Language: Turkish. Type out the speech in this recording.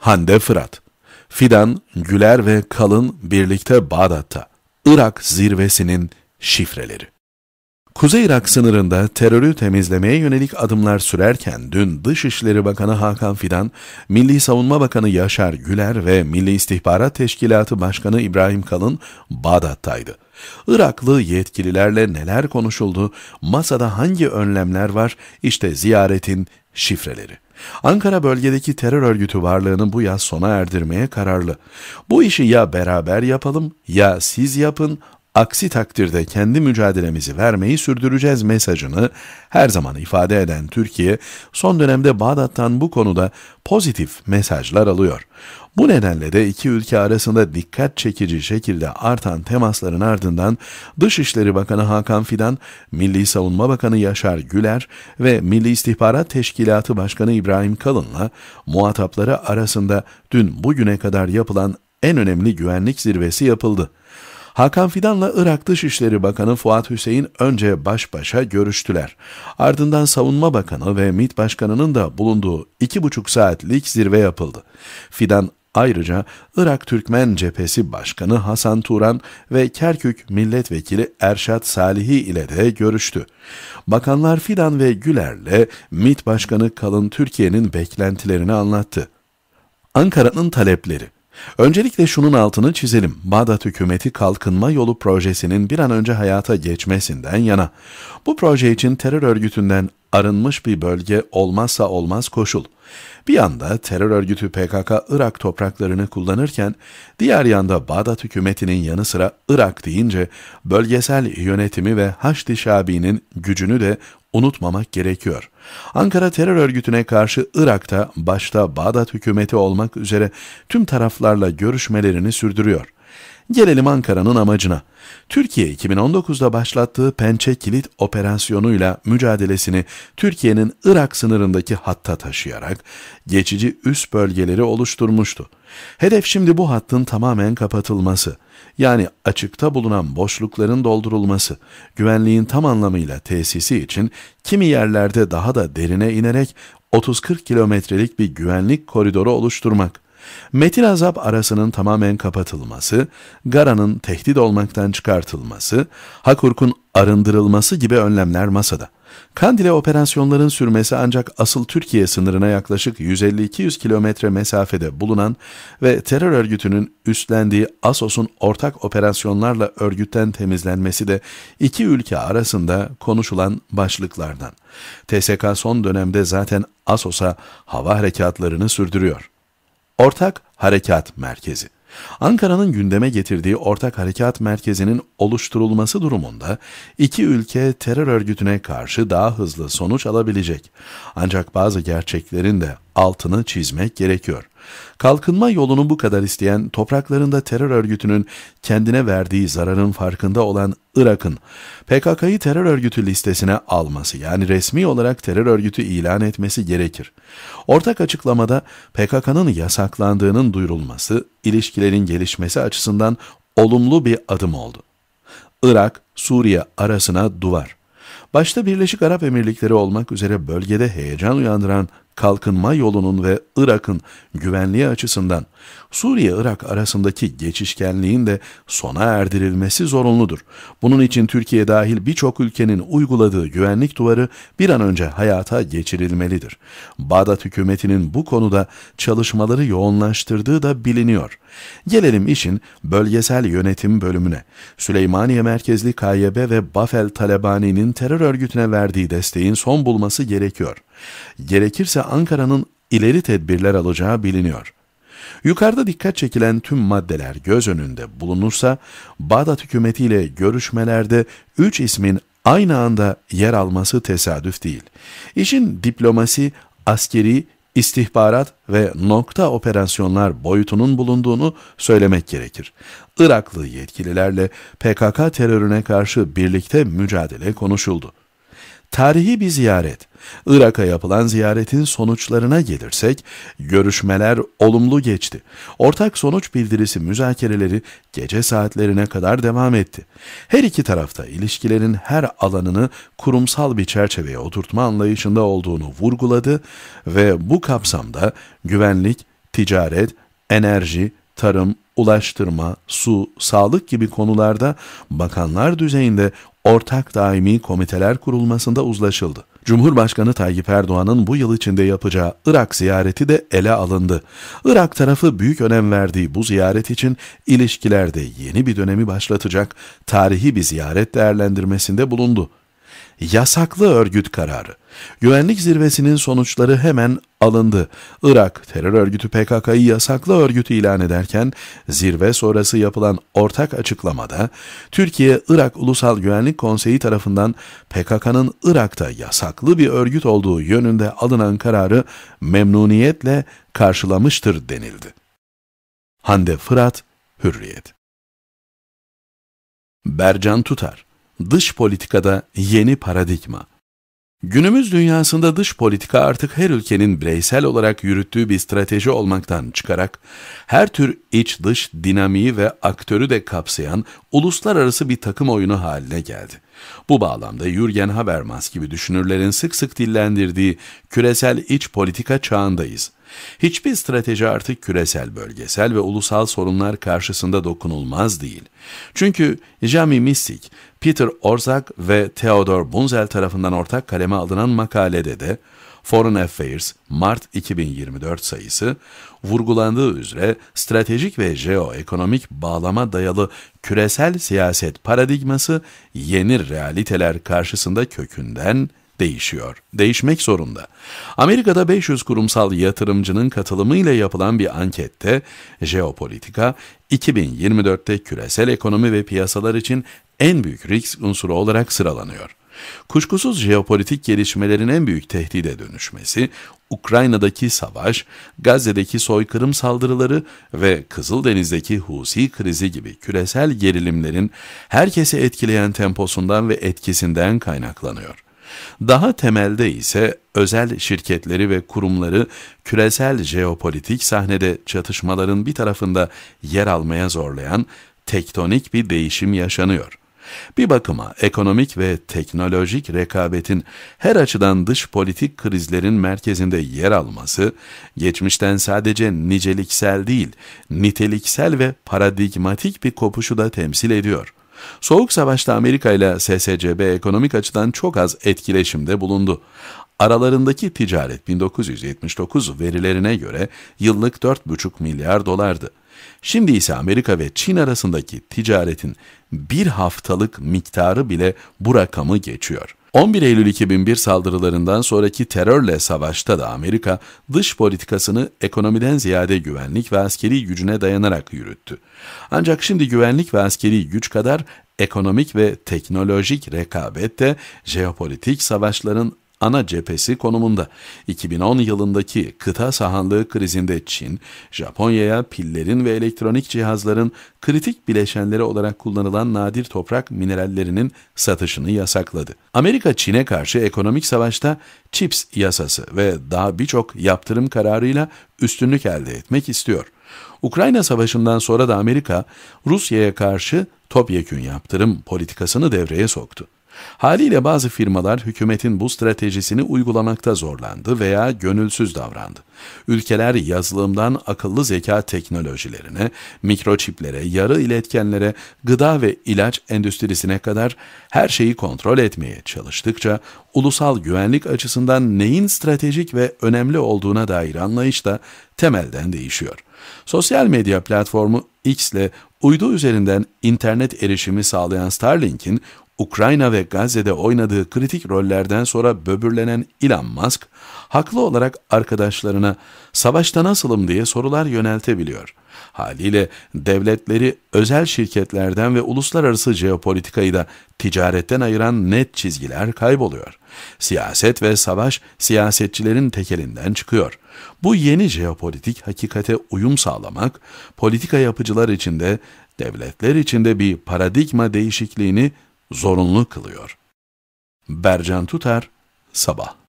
Hande Fırat. Fidan, Güler ve Kalın birlikte Bağdat'ta. Irak zirvesinin şifreleri. Kuzey Irak sınırında terörü temizlemeye yönelik adımlar sürerken dün Dışişleri Bakanı Hakan Fidan, Milli Savunma Bakanı Yaşar Güler ve Milli İstihbarat Teşkilatı Başkanı İbrahim Kalın Bağdat'taydı. Iraklı yetkililerle neler konuşuldu, masada hangi önlemler var, işte ziyaretin şifreleri. Ankara bölgedeki terör örgütü varlığını bu yaz sona erdirmeye kararlı. Bu işi ya beraber yapalım ya siz yapın Aksi takdirde kendi mücadelemizi vermeyi sürdüreceğiz mesajını her zaman ifade eden Türkiye, son dönemde Bağdat'tan bu konuda pozitif mesajlar alıyor. Bu nedenle de iki ülke arasında dikkat çekici şekilde artan temasların ardından Dışişleri Bakanı Hakan Fidan, Milli Savunma Bakanı Yaşar Güler ve Milli İstihbarat Teşkilatı Başkanı İbrahim Kalın'la muhatapları arasında dün bugüne kadar yapılan en önemli güvenlik zirvesi yapıldı. Hakan Fidan'la Irak Dışişleri Bakanı Fuat Hüseyin önce baş başa görüştüler. Ardından Savunma Bakanı ve MİT Başkanı'nın da bulunduğu iki buçuk saatlik zirve yapıldı. Fidan Ayrıca Irak Türkmen Cephesi Başkanı Hasan Turan ve Kerkük Milletvekili Erşat Salihi ile de görüştü. Bakanlar Fidan ve Güler'le MİT Başkanı Kalın Türkiye'nin beklentilerini anlattı. Ankara'nın talepleri Öncelikle şunun altını çizelim. Bağdat hükümeti kalkınma yolu projesinin bir an önce hayata geçmesinden yana. Bu proje için terör örgütünden arınmış bir bölge olmazsa olmaz koşul. Bir yanda terör örgütü PKK Irak topraklarını kullanırken, diğer yanda Bağdat hükümetinin yanı sıra Irak deyince bölgesel yönetimi ve Haçlı Şabi'nin gücünü de unutmamak gerekiyor. Ankara terör örgütüne karşı Irak'ta başta Bağdat hükümeti olmak üzere tüm taraflarla görüşmelerini sürdürüyor. Gelelim Ankara'nın amacına. Türkiye 2019'da başlattığı Pençe Kilit operasyonuyla mücadelesini Türkiye'nin Irak sınırındaki hatta taşıyarak geçici üst bölgeleri oluşturmuştu. Hedef şimdi bu hattın tamamen kapatılması, yani açıkta bulunan boşlukların doldurulması, güvenliğin tam anlamıyla tesisi için kimi yerlerde daha da derine inerek 30-40 kilometrelik bir güvenlik koridoru oluşturmak. Metil azap arasının tamamen kapatılması, Gara'nın tehdit olmaktan çıkartılması, Hakurk'un arındırılması gibi önlemler masada. Kandil'e operasyonların sürmesi ancak asıl Türkiye sınırına yaklaşık 150-200 kilometre mesafede bulunan ve terör örgütünün üstlendiği ASOS'un ortak operasyonlarla örgütten temizlenmesi de iki ülke arasında konuşulan başlıklardan. TSK son dönemde zaten ASOS'a hava harekatlarını sürdürüyor. Ortak Harekat Merkezi Ankara'nın gündeme getirdiği Ortak Harekat Merkezi'nin oluşturulması durumunda iki ülke terör örgütüne karşı daha hızlı sonuç alabilecek. Ancak bazı gerçeklerin de altını çizmek gerekiyor. Kalkınma yolunu bu kadar isteyen, topraklarında terör örgütünün kendine verdiği zararın farkında olan Irak'ın PKK'yı terör örgütü listesine alması yani resmi olarak terör örgütü ilan etmesi gerekir. Ortak açıklamada PKK'nın yasaklandığının duyurulması, ilişkilerin gelişmesi açısından olumlu bir adım oldu. Irak, Suriye arasına duvar. Başta Birleşik Arap Emirlikleri olmak üzere bölgede heyecan uyandıran kalkınma yolunun ve Irak'ın güvenliği açısından Suriye-Irak arasındaki geçişkenliğin de sona erdirilmesi zorunludur. Bunun için Türkiye dahil birçok ülkenin uyguladığı güvenlik duvarı bir an önce hayata geçirilmelidir. Bağdat hükümetinin bu konuda çalışmaları yoğunlaştırdığı da biliniyor. Gelelim işin bölgesel yönetim bölümüne. Süleymaniye merkezli KYB ve Bafel Talebani'nin terör terör örgütüne verdiği desteğin son bulması gerekiyor. Gerekirse Ankara'nın ileri tedbirler alacağı biliniyor. Yukarıda dikkat çekilen tüm maddeler göz önünde bulunursa, Bağdat hükümetiyle görüşmelerde üç ismin aynı anda yer alması tesadüf değil. İşin diplomasi, askeri istihbarat ve nokta operasyonlar boyutunun bulunduğunu söylemek gerekir. Iraklı yetkililerle PKK terörüne karşı birlikte mücadele konuşuldu. Tarihi bir ziyaret. Irak'a yapılan ziyaretin sonuçlarına gelirsek, görüşmeler olumlu geçti. Ortak sonuç bildirisi müzakereleri gece saatlerine kadar devam etti. Her iki tarafta ilişkilerin her alanını kurumsal bir çerçeveye oturtma anlayışında olduğunu vurguladı ve bu kapsamda güvenlik, ticaret, enerji, tarım, ulaştırma, su, sağlık gibi konularda bakanlar düzeyinde ortak daimi komiteler kurulmasında uzlaşıldı. Cumhurbaşkanı Tayyip Erdoğan'ın bu yıl içinde yapacağı Irak ziyareti de ele alındı. Irak tarafı büyük önem verdiği bu ziyaret için ilişkilerde yeni bir dönemi başlatacak tarihi bir ziyaret değerlendirmesinde bulundu yasaklı örgüt kararı. Güvenlik zirvesinin sonuçları hemen alındı. Irak terör örgütü PKK'yı yasaklı örgüt ilan ederken zirve sonrası yapılan ortak açıklamada Türkiye Irak Ulusal Güvenlik Konseyi tarafından PKK'nın Irak'ta yasaklı bir örgüt olduğu yönünde alınan kararı memnuniyetle karşılamıştır denildi. Hande Fırat, Hürriyet Bercan Tutar Dış politikada yeni paradigma. Günümüz dünyasında dış politika artık her ülkenin bireysel olarak yürüttüğü bir strateji olmaktan çıkarak, her tür iç dış dinamiği ve aktörü de kapsayan uluslararası bir takım oyunu haline geldi. Bu bağlamda Jürgen Habermas gibi düşünürlerin sık sık dillendirdiği küresel iç politika çağındayız. Hiçbir strateji artık küresel, bölgesel ve ulusal sorunlar karşısında dokunulmaz değil. Çünkü Jamie Mistik, Peter Orzak ve Theodor Bunzel tarafından ortak kaleme alınan makalede de Foreign Affairs Mart 2024 sayısı vurgulandığı üzere stratejik ve jeoekonomik bağlama dayalı küresel siyaset paradigması yeni realiteler karşısında kökünden değişiyor. Değişmek zorunda. Amerika'da 500 kurumsal yatırımcının katılımıyla yapılan bir ankette jeopolitika 2024'te küresel ekonomi ve piyasalar için en büyük risk unsuru olarak sıralanıyor. Kuşkusuz jeopolitik gelişmelerin en büyük tehdide dönüşmesi, Ukrayna'daki savaş, Gazze'deki soykırım saldırıları ve Kızıldeniz'deki Husi krizi gibi küresel gerilimlerin herkesi etkileyen temposundan ve etkisinden kaynaklanıyor. Daha temelde ise özel şirketleri ve kurumları küresel jeopolitik sahnede çatışmaların bir tarafında yer almaya zorlayan tektonik bir değişim yaşanıyor. Bir bakıma ekonomik ve teknolojik rekabetin her açıdan dış politik krizlerin merkezinde yer alması, geçmişten sadece niceliksel değil, niteliksel ve paradigmatik bir kopuşu da temsil ediyor. Soğuk Savaş'ta Amerika ile SSCB ekonomik açıdan çok az etkileşimde bulundu. Aralarındaki ticaret 1979 verilerine göre yıllık 4,5 milyar dolardı. Şimdi ise Amerika ve Çin arasındaki ticaretin bir haftalık miktarı bile bu rakamı geçiyor. 11 Eylül 2001 saldırılarından sonraki terörle savaşta da Amerika dış politikasını ekonomiden ziyade güvenlik ve askeri gücüne dayanarak yürüttü. Ancak şimdi güvenlik ve askeri güç kadar ekonomik ve teknolojik rekabet de jeopolitik savaşların ana cephesi konumunda. 2010 yılındaki kıta sahanlığı krizinde Çin, Japonya'ya pillerin ve elektronik cihazların kritik bileşenleri olarak kullanılan nadir toprak minerallerinin satışını yasakladı. Amerika Çin'e karşı ekonomik savaşta CHIPS yasası ve daha birçok yaptırım kararıyla üstünlük elde etmek istiyor. Ukrayna Savaşı'ndan sonra da Amerika, Rusya'ya karşı topyekün yaptırım politikasını devreye soktu. Haliyle bazı firmalar hükümetin bu stratejisini uygulamakta zorlandı veya gönülsüz davrandı. Ülkeler yazılımdan akıllı zeka teknolojilerine, mikroçiplere, yarı iletkenlere, gıda ve ilaç endüstrisine kadar her şeyi kontrol etmeye çalıştıkça ulusal güvenlik açısından neyin stratejik ve önemli olduğuna dair anlayış da temelden değişiyor. Sosyal medya platformu X ile uydu üzerinden internet erişimi sağlayan Starlink'in Ukrayna ve Gazze'de oynadığı kritik rollerden sonra böbürlenen Elon Musk, haklı olarak arkadaşlarına savaşta nasılım diye sorular yöneltebiliyor. Haliyle devletleri özel şirketlerden ve uluslararası jeopolitikayı da ticaretten ayıran net çizgiler kayboluyor. Siyaset ve savaş siyasetçilerin tekelinden çıkıyor. Bu yeni jeopolitik hakikate uyum sağlamak, politika yapıcılar içinde, devletler içinde bir paradigma değişikliğini zorunlu kılıyor. Bercan Tutar, Sabah